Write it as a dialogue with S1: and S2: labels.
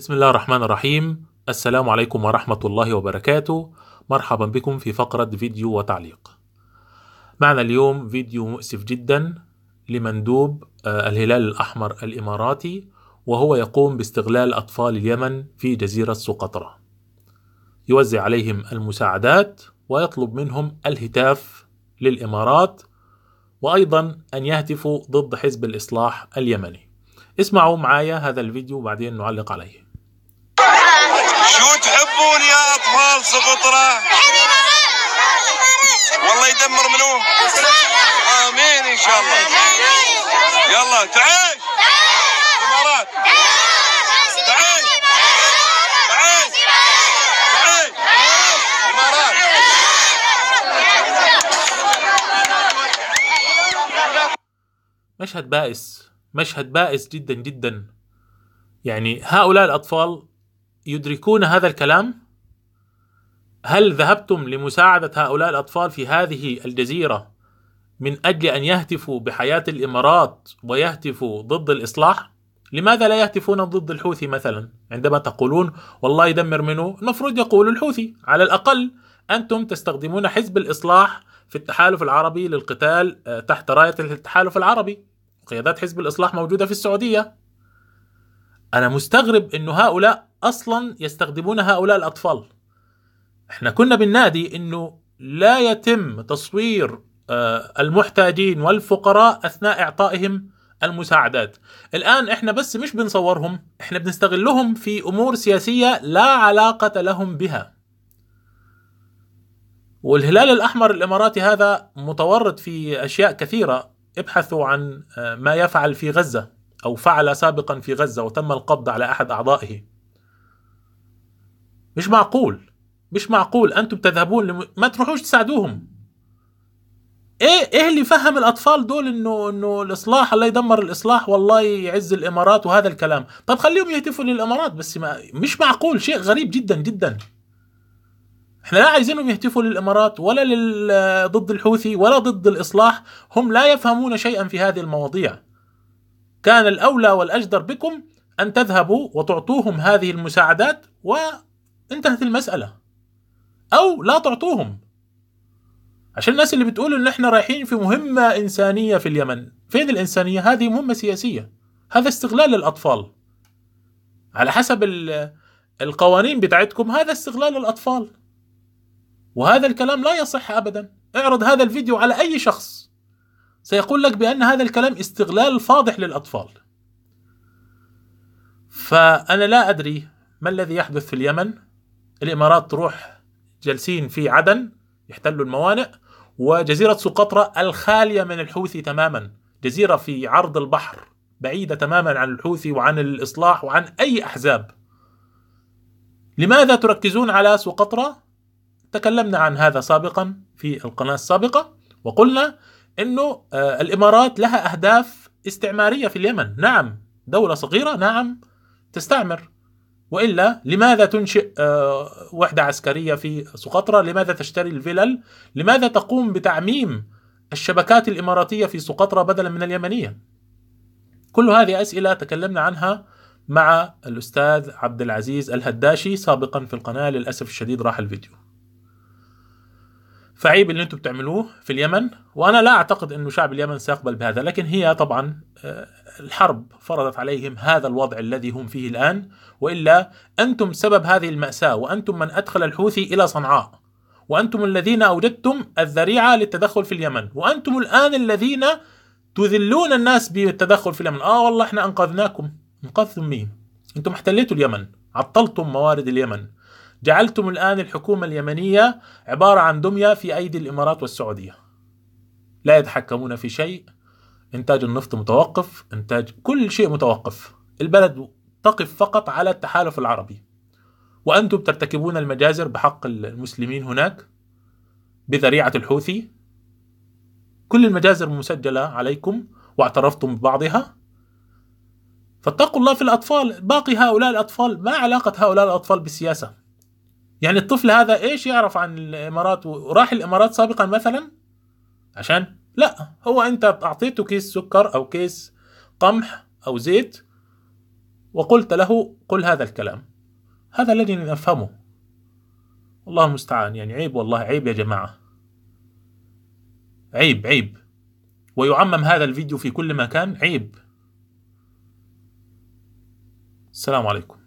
S1: بسم الله الرحمن الرحيم السلام عليكم ورحمة الله وبركاته مرحبا بكم في فقرة فيديو وتعليق معنا اليوم فيديو مؤسف جدا لمندوب آه، الهلال الأحمر الإماراتي وهو يقوم باستغلال أطفال اليمن في جزيرة سقطرى يوزع عليهم المساعدات ويطلب منهم الهتاف للإمارات وأيضا أن يهتفوا ضد حزب الإصلاح اليمني اسمعوا معايا هذا الفيديو وبعدين نعلق عليه سقطون يا اطفال سقطره والله يدمر منو امين ان شاء الله يلا تعال الامارات الامارات مشهد بائس مشهد بائس جدا جدا يعني هؤلاء الأطفال يدركون هذا الكلام؟ هل ذهبتم لمساعدة هؤلاء الأطفال في هذه الجزيرة من أجل أن يهتفوا بحياة الإمارات ويهتفوا ضد الإصلاح؟ لماذا لا يهتفون ضد الحوثي مثلا؟ عندما تقولون والله يدمر منه المفروض يقول الحوثي على الأقل أنتم تستخدمون حزب الإصلاح في التحالف العربي للقتال آه، تحت راية التحالف العربي قيادات حزب الإصلاح موجودة في السعودية أنا مستغرب أن هؤلاء اصلا يستخدمون هؤلاء الاطفال احنا كنا بالنادي انه لا يتم تصوير آه، المحتاجين والفقراء اثناء اعطائهم المساعدات الان احنا بس مش بنصورهم احنا بنستغلهم في امور سياسيه لا علاقه لهم بها والهلال الاحمر الاماراتي هذا متورط في اشياء كثيره ابحثوا عن آه، ما يفعل في غزه او فعل سابقا في غزه وتم القبض على احد اعضائه مش معقول مش معقول انتم بتذهبون لم... ما تروحوش تساعدوهم ايه ايه اللي فهم الاطفال دول انه انه الاصلاح الله يدمر الاصلاح والله يعز الامارات وهذا الكلام طب خليهم يهتفوا للامارات بس ما مش معقول شيء غريب جدا جدا احنا لا عايزينهم يهتفوا للامارات ولا لل... ضد الحوثي ولا ضد الاصلاح هم لا يفهمون شيئا في هذه المواضيع كان الاولى والاجدر بكم ان تذهبوا وتعطوهم هذه المساعدات و انتهت المسألة أو لا تعطوهم عشان الناس اللي بتقول إن إحنا رايحين في مهمة إنسانية في اليمن فين الإنسانية؟ هذه مهمة سياسية هذا استغلال الأطفال على حسب القوانين بتاعتكم هذا استغلال الأطفال وهذا الكلام لا يصح أبدا اعرض هذا الفيديو على أي شخص سيقول لك بأن هذا الكلام استغلال فاضح للأطفال فأنا لا أدري ما الذي يحدث في اليمن الامارات تروح جالسين في عدن يحتلوا الموانئ وجزيره سقطرى الخاليه من الحوثي تماما جزيره في عرض البحر بعيده تماما عن الحوثي وعن الاصلاح وعن اي احزاب لماذا تركزون على سقطرى تكلمنا عن هذا سابقا في القناه السابقه وقلنا انه آه، الامارات لها اهداف استعماريه في اليمن نعم دوله صغيره نعم تستعمر والا لماذا تنشئ آه، وحده عسكريه في سقطرى؟ لماذا تشتري الفلل؟ لماذا تقوم بتعميم الشبكات الاماراتيه في سقطرى بدلا من اليمنيه؟ كل هذه اسئله تكلمنا عنها مع الاستاذ عبد العزيز الهداشي سابقا في القناه للاسف الشديد راح الفيديو. فعيب اللي انتم بتعملوه في اليمن وانا لا اعتقد انه شعب اليمن سيقبل بهذا لكن هي طبعا آه، الحرب فرضت عليهم هذا الوضع الذي هم فيه الان والا انتم سبب هذه الماساه وانتم من ادخل الحوثي الى صنعاء وانتم الذين اوجدتم الذريعه للتدخل في اليمن وانتم الان الذين تذلون الناس بالتدخل في اليمن اه والله احنا انقذناكم انقذتم مين انتم احتليتوا اليمن عطلتم موارد اليمن جعلتم الآن الحكومة اليمنية عبارة عن دمية في أيدي الإمارات والسعودية لا يتحكمون في شيء إنتاج النفط متوقف إنتاج كل شيء متوقف البلد تقف فقط على التحالف العربي وأنتم ترتكبون المجازر بحق المسلمين هناك بذريعة الحوثي كل المجازر مسجلة عليكم واعترفتم ببعضها فاتقوا الله في الأطفال باقي هؤلاء الأطفال ما علاقة هؤلاء الأطفال بالسياسة يعني الطفل هذا ايش يعرف عن الامارات وراح الامارات سابقا مثلا عشان لا هو انت اعطيته كيس سكر او كيس قمح او زيت وقلت له قل هذا الكلام هذا الذي نفهمه الله المستعان يعني عيب والله عيب يا جماعه عيب عيب ويعمم هذا الفيديو في كل مكان عيب السلام عليكم